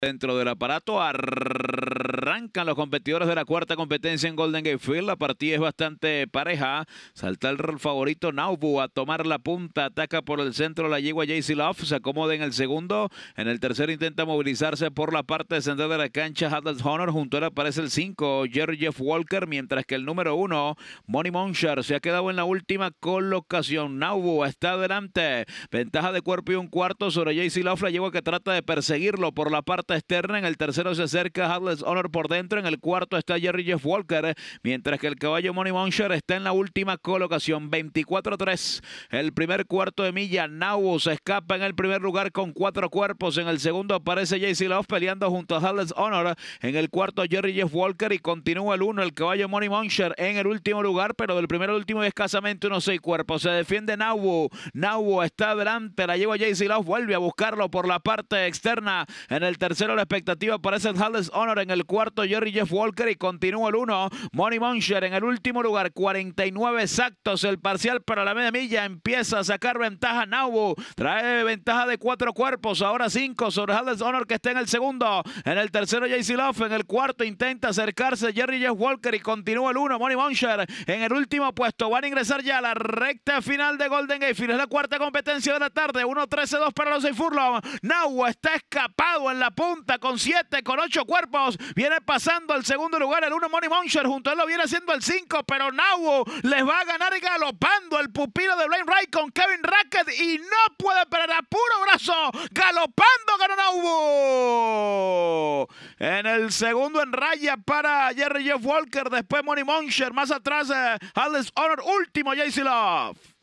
dentro del aparato. Arrancan los competidores de la cuarta competencia en Golden Gate Field. La partida es bastante pareja. Salta el favorito Naubu a tomar la punta. Ataca por el centro la yegua JC Love. Se acomoda en el segundo. En el tercero intenta movilizarse por la parte central de la cancha. Hadless Honor. Junto a él aparece el 5, Jerry Jeff Walker. Mientras que el número 1, Money Monchar se ha quedado en la última colocación. Naubu está adelante. Ventaja de cuerpo y un cuarto sobre JC Love. La yegua que trata de perseguirlo por la parte externa. En el tercero se acerca Hadless Honor por dentro. En el cuarto está Jerry Jeff Walker, mientras que el caballo Money Muncher está en la última colocación, 24-3. El primer cuarto de milla, Nau se escapa en el primer lugar con cuatro cuerpos. En el segundo aparece JC Love peleando junto a Harles Honor. En el cuarto, Jerry Jeff Walker y continúa el uno, el caballo Money Muncher en el último lugar, pero del primero al último escasamente unos seis cuerpos. Se defiende Nau. Nau está adelante, la lleva JC Love, vuelve a buscarlo por la parte externa. En el tercero, la expectativa aparece Harles Honor en el cuarto Jerry Jeff Walker y continúa el 1. Money Muncher en el último lugar, 49 exactos. El parcial para la media milla empieza a sacar ventaja Naubu. Trae ventaja de cuatro cuerpos, ahora cinco sobre Honor que está en el segundo. En el tercero Jay Love, en el cuarto intenta acercarse Jerry Jeff Walker y continúa el 1. Money Muncher en el último puesto. Van a ingresar ya a la recta final de Golden Gate, Es la cuarta competencia de la tarde. 1-13-2 para los 6 Furlong. está escapado en la punta con 7, con 8 cuerpos. Viene pasando al segundo lugar el uno Money Monster. Junto a él lo viene haciendo el 5, pero Nauvo les va a ganar galopando el pupilo de Blaine Wright con Kevin Rackett y no puede parar, a puro brazo. Galopando ganó Nauvo En el segundo en raya para Jerry Jeff Walker. Después Money Monster. Más atrás eh, Alex Honor. Último JC Love.